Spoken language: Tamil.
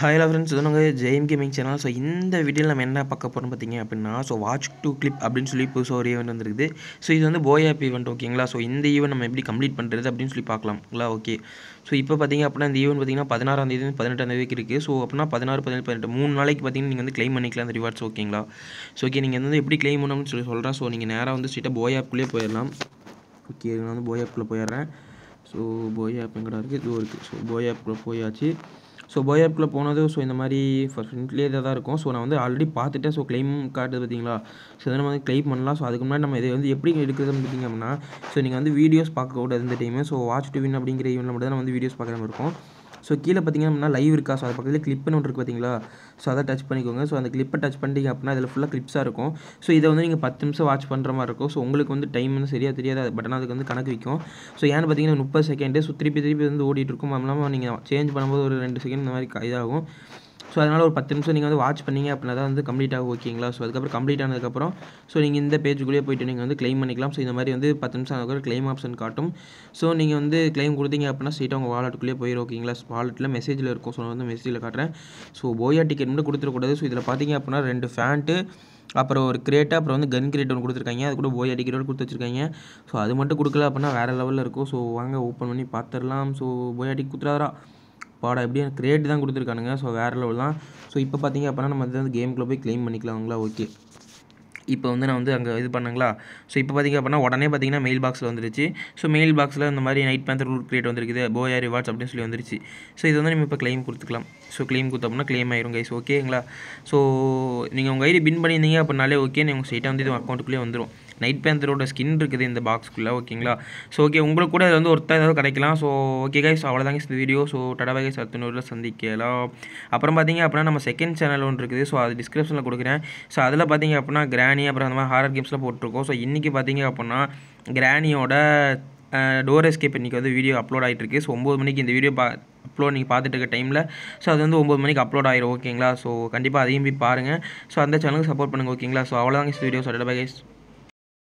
ஹாய் ஃப்ரெண்ட்ஸ் இது நாங்கள் ஜெயம் கேமிங் சேனல் ஸோ இந்த வீடியோவில் நம்ம என்ன பார்க்க போகிறோம் பார்த்தீங்க அப்படின்னா ஸோ வாட்ச் டூ கிளிப் அப்படின்னு சொல்லி புதுசாக ஒரு ஈவெண்ட் வந்துருக்குது ஸோ இது வந்து போய் ஆப் ஈவெண்ட் ஓகேங்களா ஸோ இந்த ஈவெண்ட் நம்ம எப்படி கம்ப்ளீட் பண்ணுறது அப்படின்னு சொல்லி பார்க்கலாம்ங்களா ஓகே ஸோ இப்போ பார்த்திங்க அப்படின்னா இந்த ஈவெண்ட் பார்த்தீங்கன்னா பதினாறாம் தேதி பதினெட்டாம் தேதிக்கு இருக்குது ஸோ அப்படின்னா பதினாறு பதினேழு பதினெட்டு மூணு நாளைக்கு பார்த்தீங்கன்னா நீங்கள் வந்து க்ளைம் பண்ணிக்கலாம் அந்த ரிவார்ட்ஸ் ஓகேங்களா ஸோ ஓகே நீங்கள் வந்து எப்படி க்ளைம் பண்ணணும்னு சொல்லி சொல்கிறேன் ஸோ நீங்கள் நேராக வந்து ஸ்ட்ரீட்டாக போய் ஆப்குள்ளேயே போயிடலாம் ஓகே நான் வந்து போய் ஆப்பில் போயிடுறேன் ஸோ போய் ஆப் எங்கடா இருக்குது இதுவும் இருக்குது ஸோ போய் ஆப்பில் போயாச்சு ஸோ போய் ஆப்பில் போனது ஸோ இந்த மாதிரி ஃபஸ்ட் ஃப்ரெண்ட்லியே இதாக தான் இருக்கும் ஸோ நான் வந்து ஆல்ரெடி பார்த்துட்டேன் ஸோ க்ளைம் காட்டுது பார்த்தீங்களா ஸோ இதை நம்ம வந்து க்ளைம் பண்ணலாம் ஸோ அதுக்கு முன்னாடி நம்ம இதை வந்து எப்படி எடுக்கிறதுன்னு பார்த்தீங்க அப்படின்னா ஸோ நீங்கள் வந்து வீடியோஸ் பார்க்கக்கூடாது இந்த டைமு ஸோ வாட்ச் டிவின் அப்படிங்கிற ஈவெண்ட்டில் மட்டும் தான் நம்ம வந்து வீடியோஸ் பார்க்குற மாதிரி இருக்கும் ஸோ கீழே பார்த்தீங்கன்னா லைவ் இருக்கா ஸோ அது பக்கத்தில் கிளிப்னு ஒன்று இருக்குது பார்த்தீங்களா ஸோ அதை டச் பண்ணிக்கோங்க ஸோ அந்த கிளிப்பை டச் பண்ணிட்டீங்க அப்படின்னா அதில் ஃபுல்லாக கிளிப்ஸாக இருக்கும் ஸோ இதை வந்து நீங்கள் பத்து நிமிஷம் வாட்ச் பண்ணுற மாதிரி இருக்கும் ஸோ உங்களுக்கு வந்து டைம்னு சரியாக தெரியாது பட் ஆனால் அதுக்கு வந்து கணக்கு வைக்கும் ஸோ ஏன்னு பார்த்தீங்கன்னா முப்பது செகண்டு ஸோ திருப்பி திருப்பி வந்து ஓடிட்டு இருக்கும் அது நீங்கள் சேஞ்ச் பண்ணும்போது ஒரு ரெண்டு செகண்ட் இந்த மாதிரி இதாகும் ஸோ அதனால் ஒரு பத்து நிமிஷம் நீங்கள் வந்து வாட்ச் பண்ணிங்க அப்படின்னா தான் வந்து கம்ப்ளீட் ஆகும் ஓகேங்களா ஸோ அதுக்கப்புறம் கம்ப்ளீட் ஆனதுக்கப்புறம் ஸோ நீங்கள் இந்த பேஜுக்குள்ளேயே போய்ட்டு நீங்கள் வந்து கிளைம் பண்ணிக்கலாம் ஸோ இந்த மாதிரி வந்து பத்து நிமிஷம் அதுக்கப்புறம் கிளைம் ஆப்ஷன் காட்டும் ஸோ நீங்கள் வந்து கிளைம் கொடுத்தீங்க அப்படின்னா ஸ்ட்ரீட்டாக உங்கள் வாலெட்டுக்குள்ளேயே போயிடும் ஓகேங்களா வாலெட்டில் மெசேஜில் இருக்கும் ஸோ நான் வந்து மெசேஜில் காட்டுறேன் ஸோ போயா டிக்கெட் மட்டும் கொடுத்துடக்கூடாது ஸோ இதில் பார்த்தீங்க அப்படின்னா ரெண்டு ஃபேண்ட்டு அப்புறம் ஒரு கிரேட்டாக அப்புறம் வந்து கன் கிரேட் ஒன்று கொடுத்துருக்காங்க அது கூட போய் அடிக்கிறோடு கொடுத்து வச்சுருக்காங்க ஸோ அது மட்டும் கொடுக்கல அப்படின்னா வேறு லெவலில் இருக்கும் ஸோ வாங்க ஓப்பன் பண்ணி பார்த்துடலாம் ஸோ போய் அடிக்க கொடுத்துறாரா பாடம் எப்படியும் கிரேட் தான் கொடுத்துருக்கானுங்க ஸோ வேறு லெவல் தான் ஸோ இப்போ பார்த்தீங்க அப்படின்னா நம்ம வந்து கேம்குள்ளே போய் க்ளைம் பண்ணிக்கலாங்களா ஓகே இப்போ வந்து நான் வந்து அங்கே இது பண்ணுங்களா ஸோ இப்போ பார்த்திங்க அப்படின்னா உடனே பார்த்தீங்கன்னா மெயில் பாக்ஸில் வந்துருச்சு ஸோ மெயில் பாக்ஸில் இந்த மாதிரி நைட் பேந்தர் ரூல் கிரியேட் வந்துருக்குது போயா ரிவார்ட்ஸ் அப்படின்னு சொல்லி வந்துருச்சு ஸோ இது வந்து நம்ம இப்போ கிளைம் கொடுத்துக்கலாம் ஸோ கிளைம் கொடுத்தோம்னா கிளைம் ஆயிரும் கைஸ் ஓகேங்களா ஸோ நீங்கள் உங்கள் ஐடி பின் பண்ணியிருந்தீங்க அப்படின்னாலே ஓகே நீங்கள் உங்கள் ஸ்ட்ரெயிட்டாக வந்து இது அக்கௌண்ட்டுக்குள்ளே வந்துடும் நைட் பேந்தரோட ஸ்கின் இருக்குது இந்த பாக்ஸ்க்குள்ளே ஓகேங்களா ஸோ ஓகே உங்களுக்கு கூட இது வந்து ஒருத்தர் ஏதாவது கிடைக்கலாம் ஸோ ஓகே கைஸ் அவ்வளோதாங்க இந்த வீடியோ ஸோ டடாவை கைஸ் அத்தனூரில் சந்திக்கலாம் அப்புறம் பார்த்தீங்க அப்படின்னா நம்ம செகண்ட் சேனல் ஒன்று இருக்குது ஸோ அது டிஸ்கிரிப்ஷனில் கொடுக்குறேன் ஸோ அதில் பார்த்தீங்க அப்படின்னா கிராணி அப்புறம் அந்த மாதிரி ஹாரர் கேம்ஸ்லாம் போட்டிருக்கோம் ஸோ இன்றைக்கி பார்த்தீங்க அப்படின்னா கிராணியோட டோர் எஸ்கேப் இன்றைக்கி வந்து வீடியோ அப்லோட் ஆகிட்டு இருக்குது ஸோ ஒம்பது மணிக்கு இந்த வீடியோ பா அப்லோட் நீங்கள் பார்த்துட்டு இருக்க டைமில் ஸோ அது வந்து ஒம்பது மணிக்கு அப்லோட் ஆயிரும் ஓகேங்களா ஸோ கண்டிப்பாக அதையும் போய் பாருங்கள் ஸோ அந்த சேனலுக்கு சப்போர்ட் பண்ணுங்கள் ஓகேங்களா ஸோ அவ்வளோதாங்க வீடியோ சொல்லிட்டு பை கைஸ்